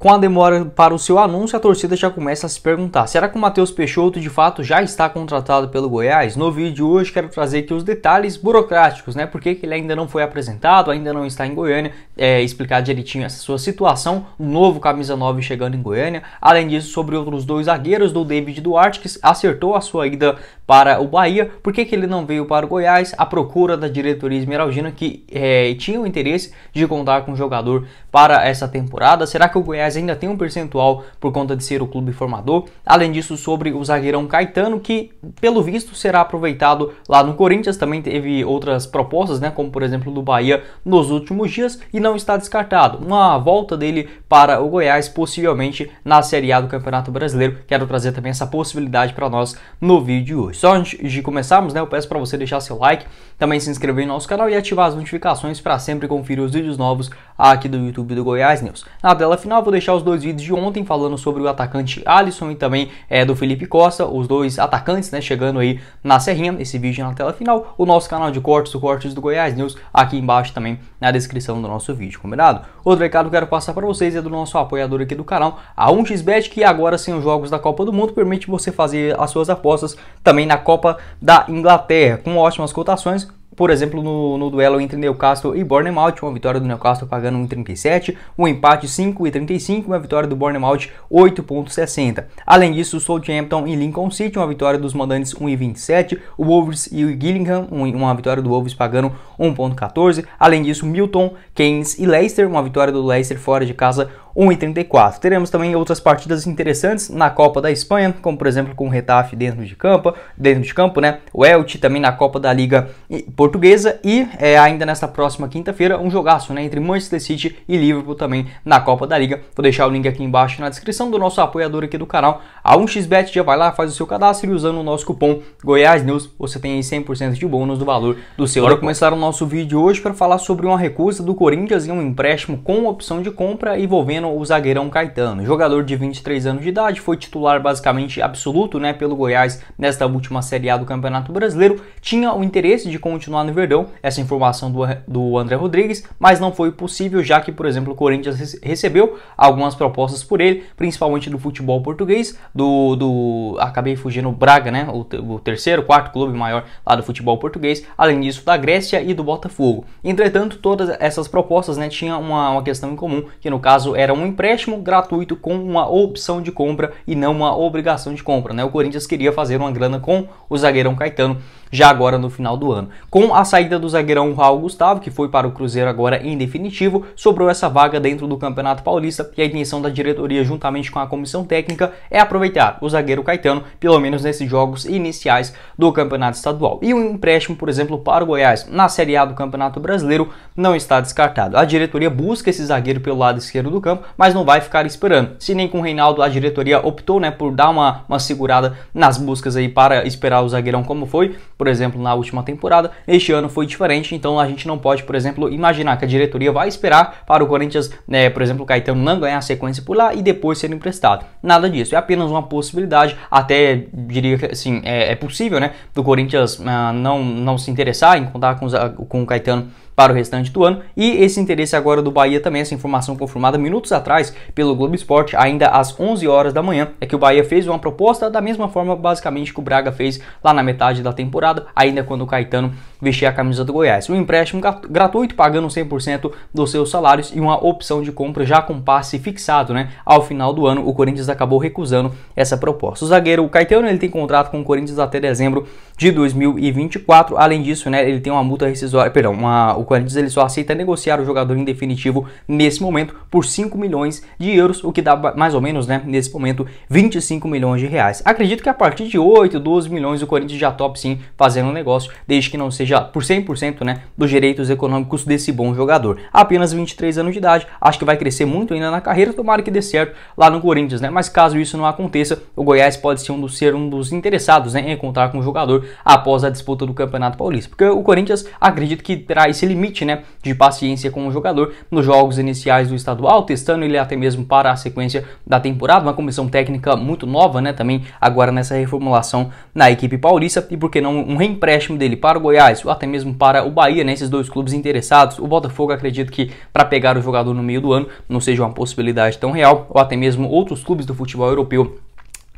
Com a demora para o seu anúncio, a torcida já começa a se perguntar: será que o Matheus Peixoto de fato já está contratado pelo Goiás? No vídeo de hoje quero trazer aqui os detalhes burocráticos, né? Por que ele ainda não foi apresentado, ainda não está em Goiânia, é, explicar direitinho essa sua situação, um novo camisa 9 chegando em Goiânia. Além disso, sobre outros dois zagueiros do David Duarte, que acertou a sua ida para o Bahia, por que ele não veio para o Goiás? A procura da diretoria esmeraldina que é, tinha o interesse de contar com o jogador para essa temporada. Será que o Goiás mas ainda tem um percentual por conta de ser o clube formador. Além disso, sobre o zagueirão Caetano, que pelo visto será aproveitado lá no Corinthians, também teve outras propostas, né, como por exemplo do Bahia nos últimos dias e não está descartado. Uma volta dele para o Goiás, possivelmente na Série A do Campeonato Brasileiro. Quero trazer também essa possibilidade para nós no vídeo de hoje. Só antes de começarmos, né, eu peço para você deixar seu like, também se inscrever no nosso canal e ativar as notificações para sempre conferir os vídeos novos aqui do YouTube do Goiás News. Na tela final, vou deixar deixar os dois vídeos de ontem falando sobre o atacante Alisson e também é, do Felipe Costa, os dois atacantes, né, chegando aí na serrinha, esse vídeo na tela final, o nosso canal de cortes, o Cortes do Goiás News, aqui embaixo também na descrição do nosso vídeo, combinado? Outro recado que eu quero passar para vocês é do nosso apoiador aqui do canal, a 1xBet, que agora sem os jogos da Copa do Mundo, permite você fazer as suas apostas também na Copa da Inglaterra, com ótimas cotações, por exemplo, no, no duelo entre Newcastle e Bournemouth, uma vitória do Newcastle pagando 1,37, um empate 5,35, uma vitória do Bournemouth 8,60. Além disso, Southampton e Lincoln City, uma vitória dos mandantes 1,27, o Wolves e o Gillingham, uma vitória do Wolves pagando 1,14. Além disso, Milton, Keynes e Leicester, uma vitória do Leicester fora de casa 1,34. Teremos também outras partidas interessantes na Copa da Espanha, como por exemplo com o Retafe dentro de campo, dentro de campo, né? O Elche também na Copa da Liga Portuguesa e é, ainda nesta próxima quinta-feira um jogaço, né, entre Manchester City e Liverpool também na Copa da Liga. Vou deixar o link aqui embaixo na descrição do nosso apoiador aqui do canal. A 1xBet já vai lá, faz o seu cadastro e usando o nosso cupom Goiás News, você tem aí 100% de bônus do valor do seu. Bora começar o nosso vídeo hoje para falar sobre uma recusa do Corinthians em um empréstimo com opção de compra envolvendo o zagueirão Caetano. Jogador de 23 anos de idade, foi titular basicamente absoluto né, pelo Goiás nesta última Série A do Campeonato Brasileiro. Tinha o interesse de continuar no Verdão, essa informação do, do André Rodrigues, mas não foi possível, já que, por exemplo, o Corinthians recebeu algumas propostas por ele, principalmente do futebol português, do. do acabei fugindo o Braga, né? O, o terceiro, quarto clube maior lá do futebol português, além disso, da Grécia e do Botafogo. Entretanto, todas essas propostas né, tinham uma, uma questão em comum, que no caso era era um empréstimo gratuito com uma opção de compra e não uma obrigação de compra. Né? O Corinthians queria fazer uma grana com o zagueirão Caetano já agora no final do ano. Com a saída do zagueirão Raul Gustavo, que foi para o Cruzeiro agora em definitivo, sobrou essa vaga dentro do Campeonato Paulista e a intenção da diretoria, juntamente com a comissão técnica, é aproveitar o zagueiro Caetano, pelo menos nesses jogos iniciais do Campeonato Estadual. E um empréstimo, por exemplo, para o Goiás na Série A do Campeonato Brasileiro não está descartado. A diretoria busca esse zagueiro pelo lado esquerdo do campo, mas não vai ficar esperando. Se nem com o Reinaldo a diretoria optou né, por dar uma, uma segurada nas buscas aí para esperar o zagueirão como foi, por exemplo, na última temporada. Este ano foi diferente, então a gente não pode, por exemplo, imaginar que a diretoria vai esperar para o Corinthians, né, por exemplo, o Caetano não ganhar a sequência por lá e depois ser emprestado. Nada disso, é apenas uma possibilidade, até diria que assim, é, é possível, né, do Corinthians ah, não, não se interessar em contar com, ah, com o Caetano para o restante do ano. E esse interesse agora do Bahia também, essa informação confirmada minutos atrás pelo Globo Esporte, ainda às 11 horas da manhã, é que o Bahia fez uma proposta da mesma forma basicamente que o Braga fez lá na metade da temporada, ainda quando o Caetano vestia a camisa do Goiás. Um empréstimo gratuito pagando 100% dos seus salários e uma opção de compra já com passe fixado, né? Ao final do ano, o Corinthians acabou recusando essa proposta. O zagueiro Caetano, ele tem contrato com o Corinthians até dezembro de 2024. Além disso, né, ele tem uma multa rescisória, perdão, uma o Corinthians ele só aceita negociar o jogador em definitivo nesse momento por 5 milhões de euros, o que dá mais ou menos, né, nesse momento, 25 milhões de reais. Acredito que a partir de 8, 12 milhões o Corinthians já top sim fazendo um negócio, desde que não seja por 100%, né, dos direitos econômicos desse bom jogador. Apenas 23 anos de idade, acho que vai crescer muito ainda na carreira, tomara que dê certo lá no Corinthians, né? Mas caso isso não aconteça, o Goiás pode ser um dos, ser um dos interessados né, em contar com o jogador após a disputa do Campeonato Paulista, porque o Corinthians acredito que terá esse limite né, de paciência com o jogador nos jogos iniciais do estadual, testando ele até mesmo para a sequência da temporada. Uma comissão técnica muito nova né, também agora nessa reformulação na equipe paulista e por que não um reempréstimo dele para o Goiás ou até mesmo para o Bahia, né, esses dois clubes interessados. O Botafogo acredito que para pegar o jogador no meio do ano não seja uma possibilidade tão real ou até mesmo outros clubes do futebol europeu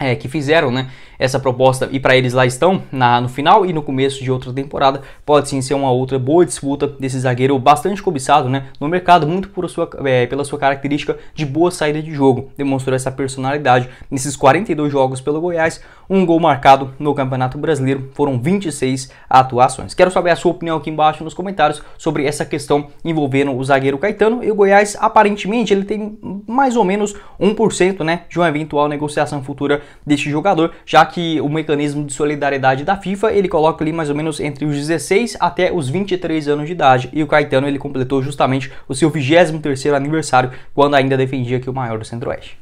é, que fizeram né, essa proposta e para eles lá estão na, no final e no começo de outra temporada, pode sim ser uma outra boa disputa desse zagueiro bastante cobiçado né, no mercado, muito por sua, é, pela sua característica de boa saída de jogo. Demonstrou essa personalidade nesses 42 jogos pelo Goiás, um gol marcado no Campeonato Brasileiro, foram 26 atuações. Quero saber a sua opinião aqui embaixo nos comentários sobre essa questão envolvendo o zagueiro Caetano e o Goiás, aparentemente ele tem mais ou menos 1% né, de uma eventual negociação futura deste jogador, já que o mecanismo de solidariedade da FIFA, ele coloca ali mais ou menos entre os 16 até os 23 anos de idade, e o Caetano ele completou justamente o seu 23º aniversário quando ainda defendia que o maior do Centro-Oeste.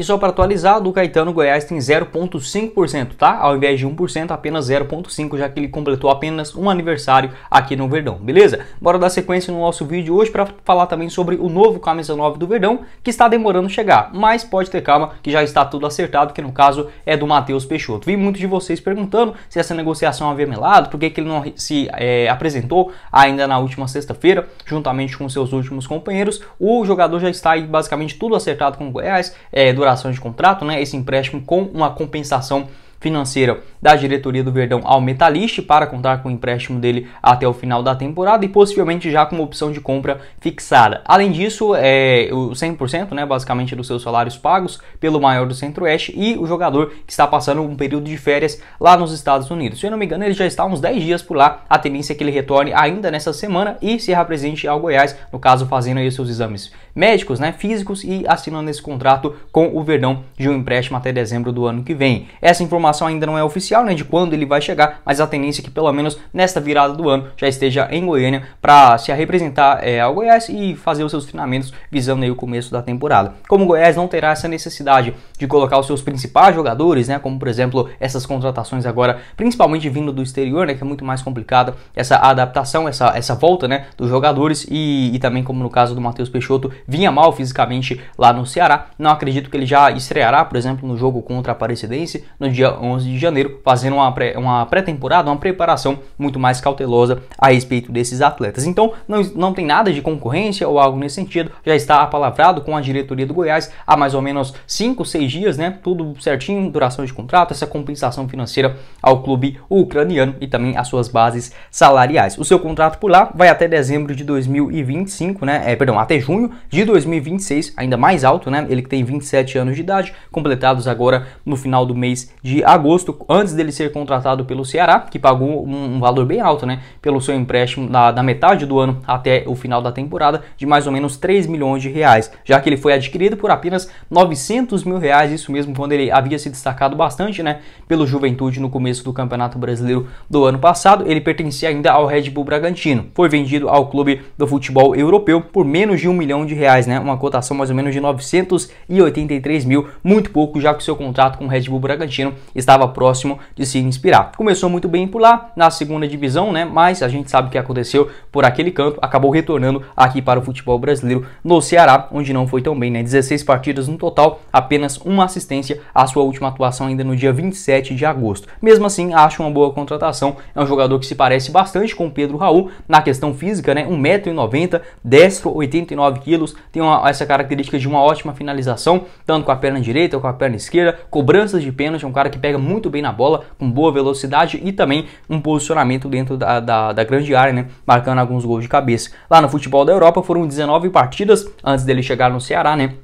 E só para atualizar, do Caetano Goiás tem 0,5%, tá? Ao invés de 1%, apenas 0,5%, já que ele completou apenas um aniversário aqui no Verdão, beleza? Bora dar sequência no nosso vídeo hoje para falar também sobre o novo camisa 9 do Verdão, que está demorando chegar, mas pode ter calma que já está tudo acertado, que no caso é do Matheus Peixoto. Vi muitos de vocês perguntando se essa negociação havia melado, por que, que ele não se é, apresentou ainda na última sexta-feira, juntamente com seus últimos companheiros. O jogador já está aí basicamente tudo acertado com o Goiás, é, durante de contrato, né, esse empréstimo com uma compensação financeira da diretoria do Verdão ao Metalist para contar com o empréstimo dele até o final da temporada e possivelmente já com uma opção de compra fixada. Além disso, é o 100%, né, basicamente dos seus salários pagos pelo maior do Centro-Oeste e o jogador que está passando um período de férias lá nos Estados Unidos. Se eu não me engano, ele já está uns 10 dias por lá. A tendência é que ele retorne ainda nessa semana e se represente ao Goiás, no caso fazendo aí os seus exames médicos, né, físicos e assinando esse contrato com o Verdão de um empréstimo até dezembro do ano que vem. Essa informação informação ainda não é oficial, né, de quando ele vai chegar, mas a tendência é que pelo menos nesta virada do ano já esteja em Goiânia para se representar é, ao Goiás e fazer os seus treinamentos visando aí o começo da temporada. Como o Goiás não terá essa necessidade de colocar os seus principais jogadores, né, como por exemplo essas contratações agora, principalmente vindo do exterior, né, que é muito mais complicada essa adaptação, essa, essa volta, né, dos jogadores e, e também como no caso do Matheus Peixoto, vinha mal fisicamente lá no Ceará. Não acredito que ele já estreará, por exemplo, no jogo contra a Aparecidense no dia 11 de janeiro, fazendo uma pré-temporada, uma, pré uma preparação muito mais cautelosa a respeito desses atletas. Então, não, não tem nada de concorrência ou algo nesse sentido, já está apalavrado com a diretoria do Goiás há mais ou menos 5, 6 dias, né? Tudo certinho, duração de contrato, essa compensação financeira ao clube ucraniano e também as suas bases salariais. O seu contrato por lá vai até dezembro de 2025, né? É, perdão, até junho de 2026, ainda mais alto, né? Ele que tem 27 anos de idade, completados agora no final do mês de agosto, antes dele ser contratado pelo Ceará, que pagou um, um valor bem alto, né? Pelo seu empréstimo da, da, metade do ano até o final da temporada, de mais ou menos 3 milhões de reais, já que ele foi adquirido por apenas 900 mil reais, isso mesmo quando ele havia se destacado bastante, né? Pelo Juventude no começo do Campeonato Brasileiro do ano passado, ele pertencia ainda ao Red Bull Bragantino. Foi vendido ao clube do futebol europeu por menos de um milhão de reais, né? Uma cotação mais ou menos de 983 mil, muito pouco, já que seu contrato com o Red Bull Bragantino estava próximo de se inspirar. Começou muito bem por lá, na segunda divisão, né? Mas a gente sabe o que aconteceu por aquele canto, acabou retornando aqui para o futebol brasileiro no Ceará, onde não foi tão bem, né? 16 partidas no total, apenas uma assistência, a sua última atuação ainda no dia 27 de agosto. Mesmo assim, acho uma boa contratação, é um jogador que se parece bastante com o Pedro Raul na questão física, né? 1,90m, destro, 89kg, tem uma, essa característica de uma ótima finalização, tanto com a perna direita ou com a perna esquerda, cobranças de pênalti, é um cara que pega pega muito bem na bola, com boa velocidade e também um posicionamento dentro da, da, da grande área, né? Marcando alguns gols de cabeça. Lá no futebol da Europa foram 19 partidas antes dele chegar no Ceará, né?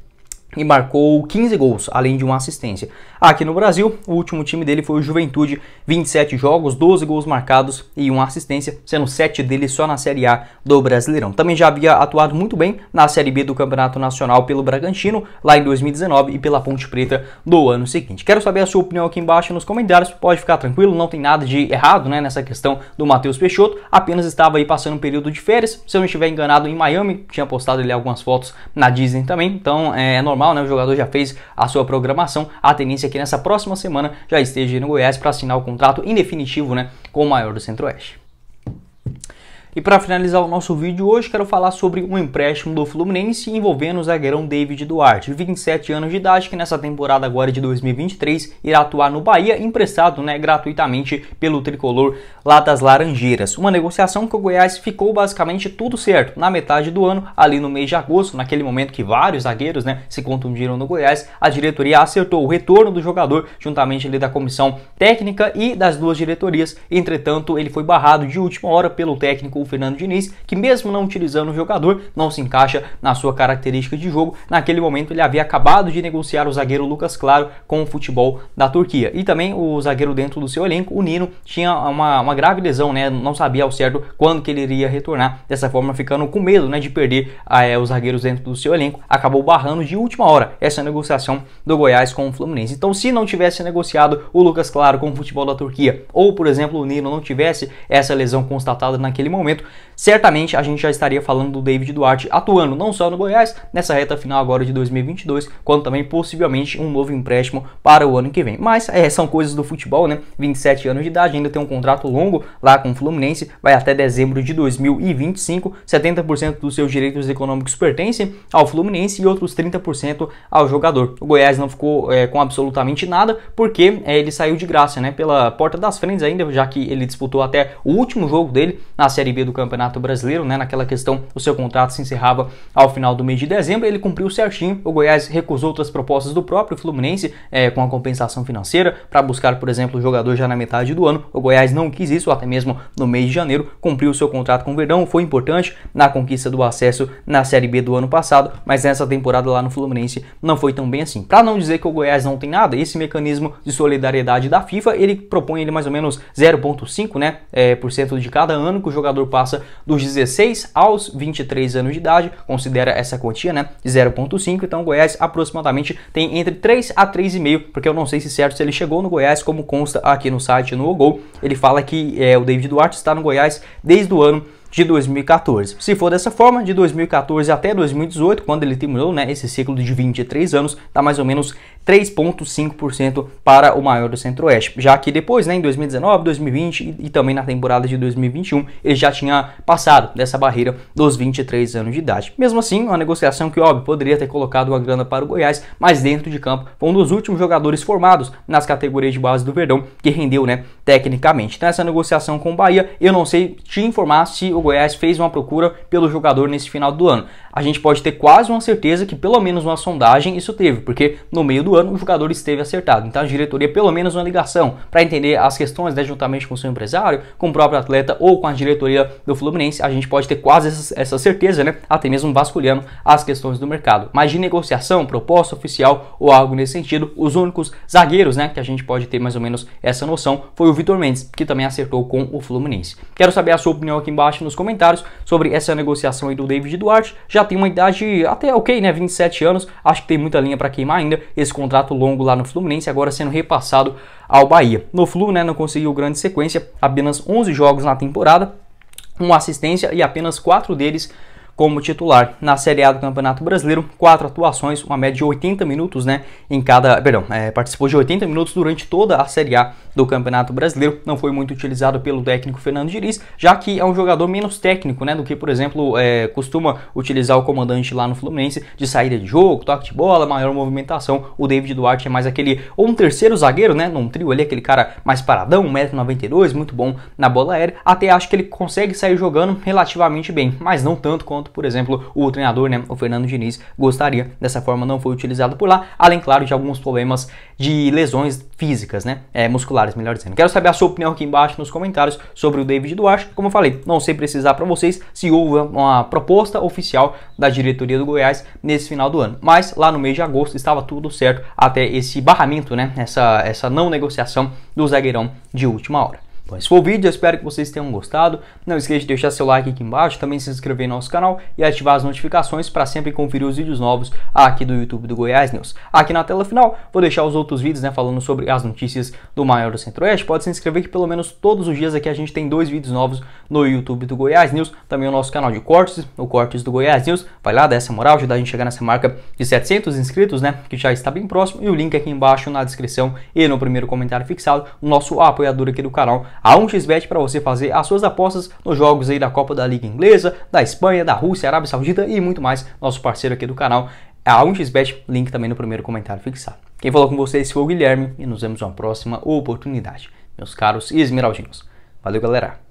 e marcou 15 gols, além de uma assistência. Aqui no Brasil, o último time dele foi o Juventude, 27 jogos, 12 gols marcados e uma assistência, sendo 7 deles só na Série A do Brasileirão. Também já havia atuado muito bem na Série B do Campeonato Nacional pelo Bragantino, lá em 2019 e pela Ponte Preta do ano seguinte. Quero saber a sua opinião aqui embaixo nos comentários, pode ficar tranquilo, não tem nada de errado né, nessa questão do Matheus Peixoto, apenas estava aí passando um período de férias, se eu não estiver enganado, em Miami, tinha postado ele algumas fotos na Disney também, então é normal normal, né? O jogador já fez a sua programação. A tendência é que nessa próxima semana já esteja no Goiás para assinar o contrato indefinitivo, né? Com o maior do Centro-Oeste. E para finalizar o nosso vídeo hoje, quero falar sobre um empréstimo do Fluminense envolvendo o zagueirão David Duarte, de 27 anos de idade, que nessa temporada agora de 2023 irá atuar no Bahia, emprestado né, gratuitamente pelo tricolor lá das Laranjeiras. Uma negociação que o Goiás ficou basicamente tudo certo na metade do ano, ali no mês de agosto, naquele momento que vários zagueiros né, se contundiram no Goiás, a diretoria acertou o retorno do jogador juntamente ali da comissão técnica e das duas diretorias. Entretanto, ele foi barrado de última hora pelo técnico o Fernando Diniz, que mesmo não utilizando o jogador, não se encaixa na sua característica de jogo. Naquele momento ele havia acabado de negociar o zagueiro Lucas Claro com o futebol da Turquia. E também o zagueiro dentro do seu elenco, o Nino, tinha uma, uma grave lesão, né? Não sabia ao certo quando que ele iria retornar. Dessa forma, ficando com medo né, de perder ah, é, os zagueiros dentro do seu elenco, acabou barrando de última hora essa negociação do Goiás com o Fluminense. Então, se não tivesse negociado o Lucas Claro com o futebol da Turquia, ou por exemplo, o Nino não tivesse essa lesão constatada naquele momento, certamente a gente já estaria falando do David Duarte atuando não só no Goiás, nessa reta final agora de 2022, quanto também possivelmente um novo empréstimo para o ano que vem. Mas é, são coisas do futebol, né? 27 anos de idade, ainda tem um contrato longo lá com o Fluminense, vai até dezembro de 2025. 70% dos seus direitos econômicos pertencem ao Fluminense e outros 30% ao jogador. O Goiás não ficou é, com absolutamente nada porque é, ele saiu de graça, né? Pela porta das frentes ainda, já que ele disputou até o último jogo dele na Série B do Campeonato Brasileiro, né? Naquela questão, o seu contrato se encerrava ao final do mês de dezembro, ele cumpriu certinho. O Goiás recusou outras propostas do próprio Fluminense é, com a compensação financeira para buscar, por exemplo, o jogador já na metade do ano. O Goiás não quis isso, até mesmo no mês de janeiro, cumpriu o seu contrato com o Verdão, foi importante na conquista do acesso na Série B do ano passado, mas nessa temporada lá no Fluminense não foi tão bem assim. Para não dizer que o Goiás não tem nada, esse mecanismo de solidariedade da FIFA, ele propõe ele mais ou menos 0,5, né, é, por cento de cada ano que o jogador passa dos 16 aos 23 anos de idade, considera essa quantia, né, 0.5, então o Goiás aproximadamente tem entre 3 a 3,5, porque eu não sei se certo se ele chegou no Goiás, como consta aqui no site no Gol, ele fala que é, o David Duarte está no Goiás desde o ano de 2014. Se for dessa forma, de 2014 até 2018, quando ele terminou né, esse ciclo de 23 anos, dá mais ou menos 3,5% para o maior do Centro-Oeste. Já que depois, né, em 2019, 2020 e, e também na temporada de 2021, ele já tinha passado dessa barreira dos 23 anos de idade. Mesmo assim, uma negociação que, óbvio, poderia ter colocado uma grana para o Goiás, mas dentro de campo foi um dos últimos jogadores formados nas categorias de base do Verdão que rendeu né, tecnicamente. Então, essa negociação com o Bahia, eu não sei te informar se o Goiás fez uma procura pelo jogador nesse final do ano. A gente pode ter quase uma certeza que pelo menos uma sondagem isso teve, porque no meio do ano o jogador esteve acertado. Então a diretoria pelo menos uma ligação para entender as questões, né, juntamente com o seu empresário, com o próprio atleta ou com a diretoria do Fluminense, a gente pode ter quase essa, essa certeza, né? Até mesmo vasculhando as questões do mercado. Mas de negociação, proposta oficial ou algo nesse sentido, os únicos zagueiros, né, que a gente pode ter mais ou menos essa noção foi o Vitor Mendes, que também acertou com o Fluminense. Quero saber a sua opinião aqui embaixo nos comentários sobre essa negociação aí do David Duarte. Já tem uma idade até ok, né? 27 anos. Acho que tem muita linha para queimar ainda. Esse contrato longo lá no Fluminense, agora sendo repassado ao Bahia. No Flu, né? Não conseguiu grande sequência, apenas 11 jogos na temporada, uma assistência e apenas 4 deles como titular na Série A do Campeonato Brasileiro, quatro atuações, uma média de 80 minutos, né? Em cada, perdão, é, participou de 80 minutos durante toda a Série A do Campeonato Brasileiro. Não foi muito utilizado pelo técnico Fernando Diriz, já que é um jogador menos técnico, né? Do que, por exemplo, é, costuma utilizar o comandante lá no Fluminense de saída de jogo, toque de bola, maior movimentação. O David Duarte é mais aquele, ou um terceiro zagueiro, né? Num trio ali, aquele cara mais paradão, 1,92m, muito bom na bola aérea. Até acho que ele consegue sair jogando relativamente bem, mas não tanto quanto quanto, por exemplo, o treinador, né, o Fernando Diniz, gostaria. Dessa forma, não foi utilizado por lá, além, claro, de alguns problemas de lesões físicas, né, é, musculares, melhor dizendo. Quero saber a sua opinião aqui embaixo nos comentários sobre o David Duarte. Como eu falei, não sei precisar para vocês se houve uma proposta oficial da diretoria do Goiás nesse final do ano, mas lá no mês de agosto estava tudo certo até esse barramento, né, essa, essa não negociação do zagueirão de última hora. Bom, esse foi o vídeo, eu espero que vocês tenham gostado. Não esqueça de deixar seu like aqui embaixo, também se inscrever no nosso canal e ativar as notificações para sempre conferir os vídeos novos aqui do YouTube do Goiás News. Aqui na tela final, vou deixar os outros vídeos, né, falando sobre as notícias do maior do Centro-Oeste. Pode se inscrever que pelo menos todos os dias aqui a gente tem dois vídeos novos no YouTube do Goiás News, também o nosso canal de cortes, o Cortes do Goiás News. Vai lá, dá essa moral, ajuda a gente a chegar nessa marca de 700 inscritos, né, que já está bem próximo. E o link aqui embaixo na descrição e no primeiro comentário fixado, o nosso apoiador aqui do canal a 1xBet para você fazer as suas apostas nos jogos aí da Copa da Liga Inglesa, da Espanha, da Rússia, Arábia Saudita e muito mais. Nosso parceiro aqui do canal, a 1xBet, link também no primeiro comentário fixado. Quem falou com vocês foi o Guilherme e nos vemos uma próxima oportunidade. Meus caros esmeraldinos. Valeu, galera!